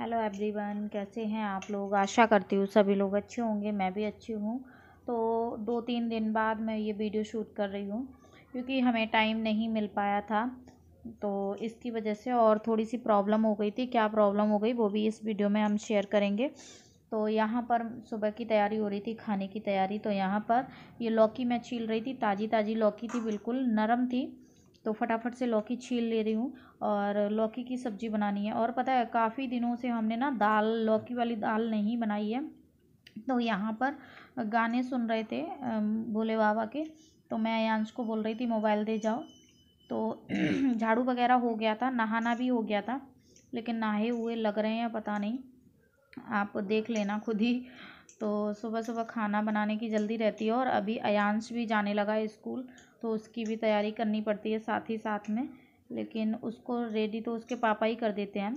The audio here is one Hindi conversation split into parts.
हेलो एवरीवन कैसे हैं आप लोग आशा करती हूँ सभी लोग अच्छे होंगे मैं भी अच्छी हूँ तो दो तीन दिन बाद मैं ये वीडियो शूट कर रही हूँ क्योंकि हमें टाइम नहीं मिल पाया था तो इसकी वजह से और थोड़ी सी प्रॉब्लम हो गई थी क्या प्रॉब्लम हो गई वो भी इस वीडियो में हम शेयर करेंगे तो यहाँ पर सुबह की तैयारी हो रही थी खाने की तैयारी तो यहाँ पर ये लौकी मैं छील रही थी ताज़ी ताज़ी लौकी थी बिल्कुल नरम थी तो फटाफट से लौकी छील ले रही हूँ और लौकी की सब्ज़ी बनानी है और पता है काफ़ी दिनों से हमने ना दाल लौकी वाली दाल नहीं बनाई है तो यहाँ पर गाने सुन रहे थे भोले बाबा के तो मैं यांश को बोल रही थी मोबाइल दे जाओ तो झाड़ू वगैरह हो गया था नहाना भी हो गया था लेकिन नहाए हुए लग रहे हैं पता नहीं आप देख लेना खुद ही तो सुबह सुबह खाना बनाने की जल्दी रहती है और अभी अयांश भी जाने लगा है स्कूल तो उसकी भी तैयारी करनी पड़ती है साथ ही साथ में लेकिन उसको रेडी तो उसके पापा ही कर देते हैं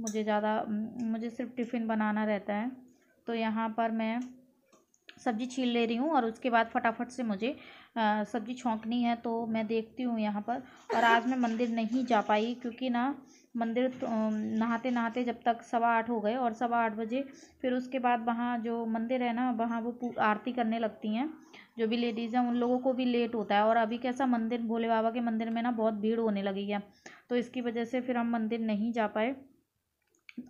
मुझे ज़्यादा मुझे सिर्फ टिफ़िन बनाना रहता है तो यहाँ पर मैं सब्ज़ी छील ले रही हूँ और उसके बाद फटाफट से मुझे सब्ज़ी छोंकनी है तो मैं देखती हूँ यहाँ पर और आज मैं मंदिर नहीं जा पाई क्योंकि ना मंदिर तो, नहाते नहाते जब तक सवा आठ हो गए और सवा आठ बजे फिर उसके बाद वहाँ जो मंदिर है ना वहाँ वो आरती करने लगती हैं जो भी लेडीज़ हैं उन लोगों को भी लेट होता है और अभी कैसा मंदिर भोले बाबा के मंदिर में ना बहुत भीड़ होने लगी है तो इसकी वजह से फिर हम मंदिर नहीं जा पाए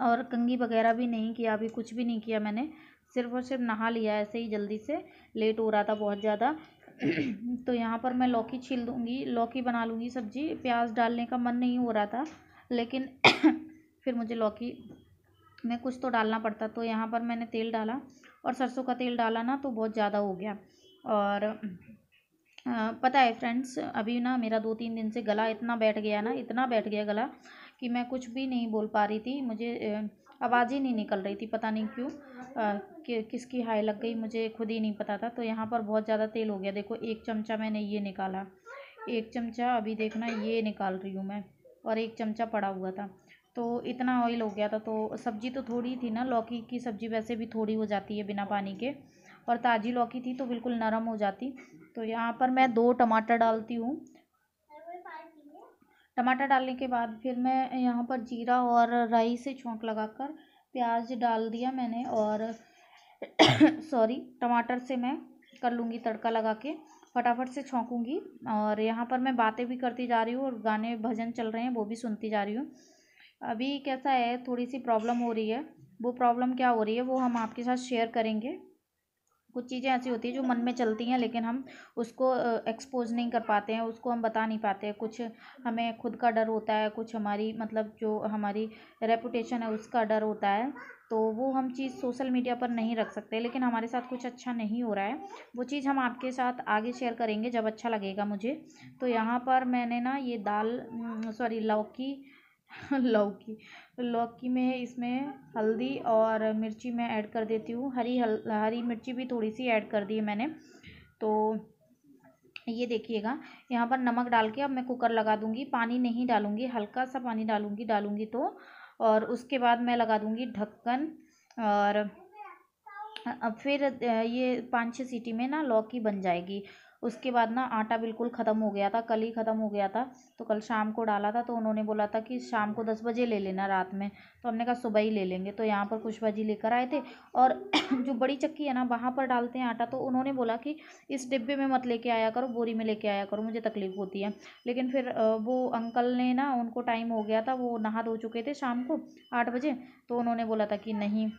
और कंगी वगैरह भी नहीं किया अभी कुछ भी नहीं किया मैंने सिर्फ और सिर्फ नहा लिया ऐसे ही जल्दी से लेट हो रहा था बहुत ज़्यादा तो यहाँ पर मैं लौकी छील दूँगी लौकी बना लूँगी सब्जी प्याज डालने का मन नहीं हो रहा था लेकिन फिर मुझे लौकी में कुछ तो डालना पड़ता तो यहाँ पर मैंने तेल डाला और सरसों का तेल डाला ना तो बहुत ज़्यादा हो गया और पता है फ्रेंड्स अभी ना मेरा दो तीन दिन से गला इतना बैठ गया ना इतना बैठ गया गला कि मैं कुछ भी नहीं बोल पा रही थी मुझे आवाज़ ही नहीं निकल रही थी पता नहीं क्यों कि, किसकी हाई लग गई मुझे खुद ही नहीं पता था तो यहाँ पर बहुत ज़्यादा तेल हो गया देखो एक चमचा मैंने ये निकाला एक चमचा अभी देखना ये निकाल रही हूँ मैं और एक चमचा पड़ा हुआ था तो इतना ऑयल हो गया था तो सब्ज़ी तो थोड़ी थी ना लौकी की सब्ज़ी वैसे भी थोड़ी हो जाती है बिना पानी के और ताज़ी लौकी थी तो बिल्कुल नरम हो जाती तो यहाँ पर मैं दो टमाटर डालती हूँ टमाटर डालने के बाद फिर मैं यहाँ पर जीरा और राई से छोंक लगाकर प्याज डाल दिया मैंने और सॉरी टमाटर से मैं कर लूँगी तड़का लगा के फटाफट से छोंकूँगी और यहाँ पर मैं बातें भी करती जा रही हूँ और गाने भजन चल रहे हैं वो भी सुनती जा रही हूँ अभी कैसा है थोड़ी सी प्रॉब्लम हो रही है वो प्रॉब्लम क्या हो रही है वो हम आपके साथ शेयर करेंगे कुछ चीज़ें ऐसी होती हैं जो मन में चलती हैं लेकिन हम उसको एक्सपोज नहीं कर पाते हैं उसको हम बता नहीं पाते हैं कुछ हमें खुद का डर होता है कुछ हमारी मतलब जो हमारी रेपुटेशन है उसका डर होता है तो वो हम चीज़ सोशल मीडिया पर नहीं रख सकते लेकिन हमारे साथ कुछ अच्छा नहीं हो रहा है वो चीज़ हम आपके साथ आगे शेयर करेंगे जब अच्छा लगेगा मुझे तो यहाँ पर मैंने ना ये दाल सॉरी लौकी लौकी लौकी में इसमें हल्दी और मिर्ची मैं ऐड कर देती हूँ हरी हल हरी मिर्ची भी थोड़ी सी ऐड कर दी है मैंने तो ये देखिएगा यहाँ पर नमक डाल के अब मैं कुकर लगा दूँगी पानी नहीं डालूँगी हल्का सा पानी डालूँगी डालूँगी तो और उसके बाद मैं लगा दूँगी ढक्कन और अब फिर ये पाँच छः सीटी में ना लौकी बन जाएगी उसके बाद ना आटा बिल्कुल ख़त्म हो गया था कल ही ख़त्म हो गया था तो कल शाम को डाला था तो उन्होंने बोला था कि शाम को दस बजे ले लेना रात में तो हमने कहा सुबह ही ले लेंगे तो यहाँ पर कुछ भाजी लेकर आए थे और जो बड़ी चक्की है ना वहाँ पर डालते हैं आटा तो उन्होंने बोला कि इस डिब्बे में मत लेके आया करो बोरी में लेके आया करो मुझे तकलीफ़ होती है लेकिन फिर वो अंकल ने ना उनको टाइम हो गया था वो नहा धो चुके थे शाम को आठ बजे तो उन्होंने बोला था कि नहीं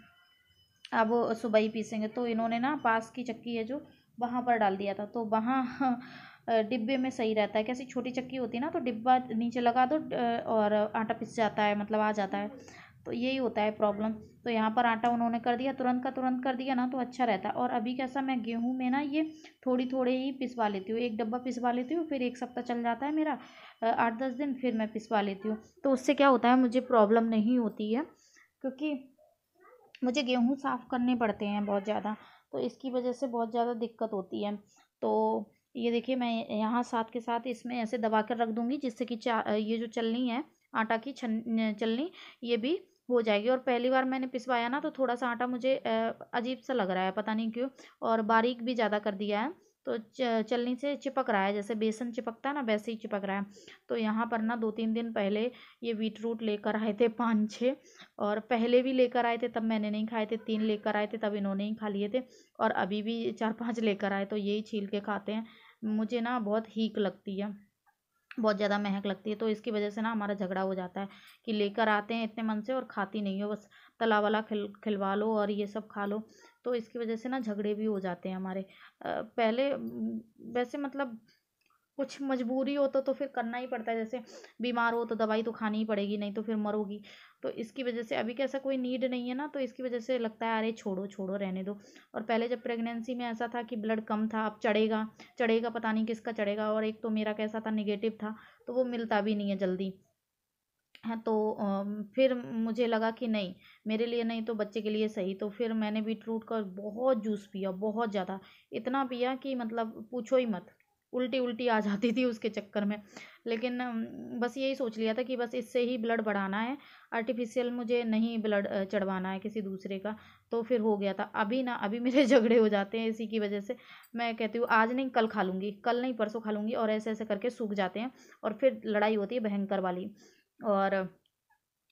अब सुबह ही पीसेंगे तो इन्होंने ना पास की चक्की है जो वहाँ पर डाल दिया था तो वहाँ हाँ, डिब्बे में सही रहता है कैसी छोटी चक्की होती है ना तो डिब्बा नीचे लगा दो और आटा पिस जाता है मतलब आ जाता है तो यही होता है प्रॉब्लम तो यहाँ पर आटा उन्होंने कर दिया तुरंत का तुरंत कर दिया ना तो अच्छा रहता है और अभी कैसा मैं गेहूँ में ना ये थोड़ी थोड़ी ही पिसवा लेती हूँ एक डब्बा पिसवा लेती हूँ फिर एक सप्ताह चल जाता है मेरा आठ दस दिन फिर मैं पिसवा लेती हूँ तो उससे क्या होता है मुझे प्रॉब्लम नहीं होती है क्योंकि मुझे गेहूँ साफ़ करने पड़ते हैं बहुत ज़्यादा तो इसकी वजह से बहुत ज़्यादा दिक्कत होती है तो ये देखिए मैं यहाँ साथ के साथ इसमें ऐसे दबा कर रख दूँगी जिससे कि चा ये जो चलनी है आटा की छन चलनी ये भी हो जाएगी और पहली बार मैंने पिसवाया ना तो थोड़ा सा आटा मुझे अजीब सा लग रहा है पता नहीं क्यों और बारीक भी ज़्यादा कर दिया है तो चलनी से चिपक रहा है जैसे बेसन चिपकता है ना वैसे ही चिपक रहा है तो यहाँ पर ना दो तीन दिन पहले ये बीट रूट लेकर आए थे पाँच छः और पहले भी लेकर आए थे तब मैंने नहीं खाए थे तीन लेकर आए थे तब इन्होंने ही खा लिए थे और अभी भी चार पाँच लेकर आए तो यही छील के खाते हैं मुझे ना बहुत हीक लगती है बहुत ज़्यादा महक लगती है तो इसकी वजह से ना हमारा झगड़ा हो जाता है कि लेकर आते हैं इतने मन से और खाती नहीं हो बस तला वाला खिल खिलवा लो और ये सब खा लो तो इसकी वजह से ना झगड़े भी हो जाते हैं हमारे पहले वैसे मतलब कुछ मजबूरी हो तो तो फिर करना ही पड़ता है जैसे बीमार हो तो दवाई तो खानी ही पड़ेगी नहीं तो फिर मरोगी तो इसकी वजह से अभी कैसा कोई नीड नहीं है ना तो इसकी वजह से लगता है अरे छोड़ो छोड़ो रहने दो और पहले जब प्रेगनेंसी में ऐसा था कि ब्लड कम था अब चढ़ेगा चढ़ेगा पता नहीं किसका चढ़ेगा और एक तो मेरा कैसा था निगेटिव था तो वो मिलता भी नहीं है जल्दी हैं हाँ, तो फिर मुझे लगा कि नहीं मेरे लिए नहीं तो बच्चे के लिए सही तो फिर मैंने बीटरूट का बहुत जूस पिया बहुत ज़्यादा इतना पिया कि मतलब पूछो ही मत उल्टी उल्टी आ जाती थी उसके चक्कर में लेकिन बस यही सोच लिया था कि बस इससे ही ब्लड बढ़ाना है आर्टिफिशियल मुझे नहीं ब्लड चढ़वाना है किसी दूसरे का तो फिर हो गया था अभी ना अभी मेरे झगड़े हो जाते हैं इसी की वजह से मैं कहती हूँ आज नहीं कल खा लूँगी कल नहीं परसों खा लूँगी और ऐसे ऐसे करके सूख जाते हैं और फिर लड़ाई होती है भयंकर वाली और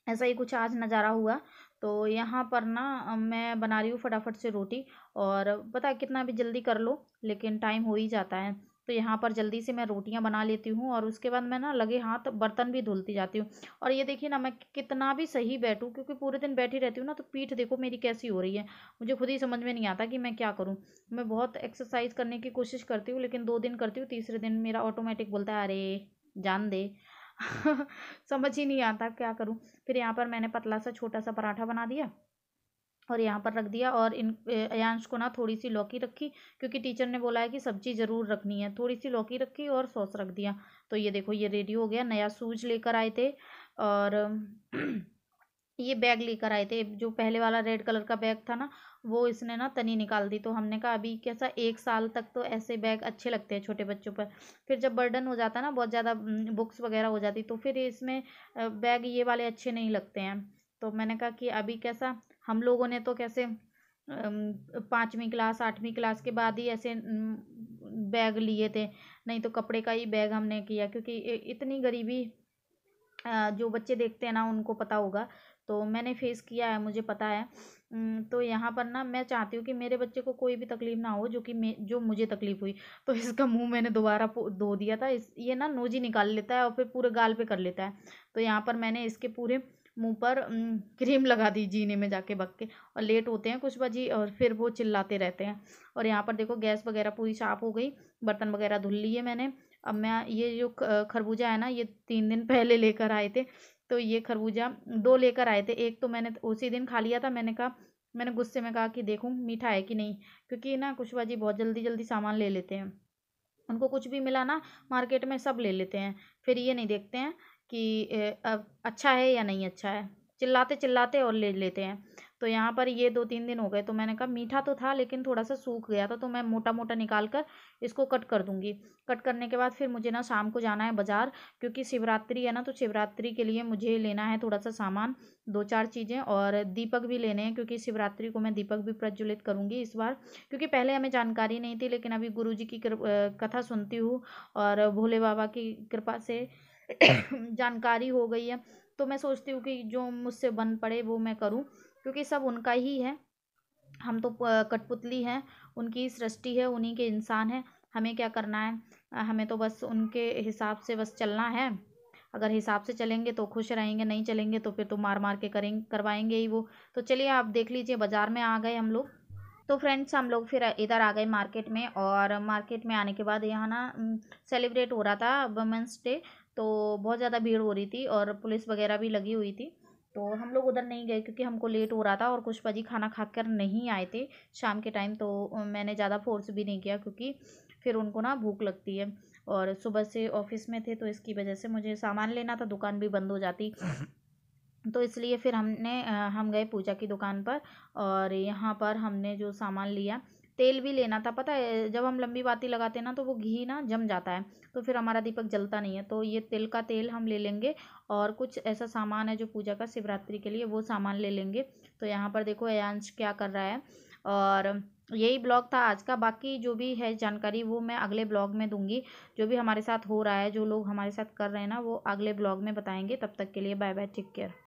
ऐसा ही कुछ आज नज़ारा हुआ तो यहाँ पर ना मैं बना रही हूँ फटाफट से रोटी और पता है कितना भी जल्दी कर लो लेकिन टाइम हो ही जाता है तो यहाँ पर जल्दी से मैं रोटियाँ बना लेती हूँ और उसके बाद मैं ना लगे हाथ बर्तन भी धुलती जाती हूँ और ये देखिए ना मैं कितना भी सही बैठूँ क्योंकि पूरे दिन बैठी रहती हूँ ना तो पीठ देखो मेरी कैसी हो रही है मुझे खुद ही समझ में नहीं आता कि मैं क्या करूँ मैं बहुत एक्सरसाइज करने की कोशिश करती हूँ लेकिन दो दिन करती हूँ तीसरे दिन मेरा ऑटोमेटिक बोलता है अरे जान दे समझ ही नहीं आता क्या करूँ फिर यहाँ पर मैंने पतला सा छोटा सा पराठा बना दिया और यहाँ पर रख दिया और इन अयांश को ना थोड़ी सी लौकी रखी क्योंकि टीचर ने बोला है कि सब्जी ज़रूर रखनी है थोड़ी सी लौकी रखी और सॉस रख दिया तो ये देखो ये रेडी हो गया नया सूज लेकर आए थे और ये बैग लेकर आए थे जो पहले वाला रेड कलर का बैग था ना वो इसने ना तनी निकाल दी तो हमने कहा अभी कैसा एक साल तक तो ऐसे बैग अच्छे लगते हैं छोटे बच्चों पर फिर जब बर्डन हो जाता ना बहुत ज़्यादा बुक्स वगैरह हो जाती तो फिर इसमें बैग ये वाले अच्छे नहीं लगते हैं तो मैंने कहा कि अभी कैसा हम लोगों ने तो कैसे पाँचवीं क्लास आठवीं क्लास के बाद ही ऐसे बैग लिए थे नहीं तो कपड़े का ही बैग हमने किया क्योंकि इतनी गरीबी जो बच्चे देखते हैं ना उनको पता होगा तो मैंने फेस किया है मुझे पता है तो यहाँ पर ना मैं चाहती हूँ कि मेरे बच्चे को कोई भी तकलीफ़ ना हो जो कि मैं जो मुझे तकलीफ़ हुई तो इसका मुंह मैंने दोबारा धो दिया था इस ये ना नोजी निकाल लेता है और फिर पूरे गाल पे कर लेता है तो यहाँ पर मैंने इसके पूरे मुंह पर क्रीम लगा दी जीने में जाके बक के और लेट होते हैं कुछ बजी और फिर वो चिल्लाते रहते हैं और यहाँ पर देखो गैस वगैरह पूरी साफ हो गई बर्तन वगैरह धुल लिए मैंने अब मैं ये जो खरबूजा है ना ये तीन दिन पहले लेकर आए थे तो ये खरबूजा दो लेकर आए थे एक तो मैंने उसी दिन खा लिया था मैंने कहा मैंने गुस्से में कहा कि देखूँ मीठा है कि नहीं क्योंकि ना कुशवा जी बहुत जल्दी जल्दी सामान ले लेते हैं उनको कुछ भी मिला ना मार्केट में सब ले लेते हैं फिर ये नहीं देखते हैं कि अच्छा है या नहीं अच्छा है चिल्लाते चिल्लाते और ले लेते हैं तो यहाँ पर ये दो तीन दिन हो गए तो मैंने कहा मीठा तो था लेकिन थोड़ा सा सूख गया था तो मैं मोटा मोटा निकाल कर इसको कट कर दूँगी कट करने के बाद फिर मुझे ना शाम को जाना है बाज़ार क्योंकि शिवरात्रि है ना तो शिवरात्रि के लिए मुझे लेना है थोड़ा सा सामान दो चार चीज़ें और दीपक भी लेने हैं क्योंकि शिवरात्रि को मैं दीपक भी प्रज्वलित करूँगी इस बार क्योंकि पहले हमें जानकारी नहीं थी लेकिन अभी गुरु जी की कथा सुनती हूँ और भोले बाबा की कृपा से जानकारी हो गई है तो मैं सोचती हूँ कि जो मुझसे बन पड़े वो मैं करूँ क्योंकि सब उनका ही है हम तो कठपुतली हैं उनकी सृष्टि है उन्हीं के इंसान हैं हमें क्या करना है हमें तो बस उनके हिसाब से बस चलना है अगर हिसाब से चलेंगे तो खुश रहेंगे नहीं चलेंगे तो फिर तो मार मार के करें करवाएंगे ही वो तो चलिए आप देख लीजिए बाज़ार में आ गए हम लोग तो फ्रेंड्स हम लोग फिर इधर आ गए मार्केट में और मार्केट में आने के बाद यहाँ ना सेलिब्रेट हो रहा था वुमेंस डे तो बहुत ज़्यादा भीड़ हो रही थी और पुलिस वगैरह भी लगी हुई थी तो हम लोग उधर नहीं गए क्योंकि हमको लेट हो रहा था और कुछ भाजी खाना खा कर नहीं आए थे शाम के टाइम तो मैंने ज़्यादा फोर्स भी नहीं किया क्योंकि फिर उनको ना भूख लगती है और सुबह से ऑफिस में थे तो इसकी वजह से मुझे सामान लेना था दुकान भी बंद हो जाती तो इसलिए फिर हमने हम गए पूजा की दुकान पर और यहाँ पर हमने जो सामान लिया तेल भी लेना था पता है जब हम लंबी बाती लगाते हैं ना तो वो घी ना जम जाता है तो फिर हमारा दीपक जलता नहीं है तो ये तिल का तेल हम ले लेंगे और कुछ ऐसा सामान है जो पूजा का शिवरात्रि के लिए वो सामान ले लेंगे तो यहाँ पर देखो अयांश क्या कर रहा है और यही ब्लॉग था आज का बाकी जो भी है जानकारी वो मैं अगले ब्लॉग में दूंगी जो भी हमारे साथ हो रहा है जो लोग हमारे साथ कर रहे हैं ना वो अगले ब्लॉग में बताएंगे तब तक के लिए बाय बाय टेक केयर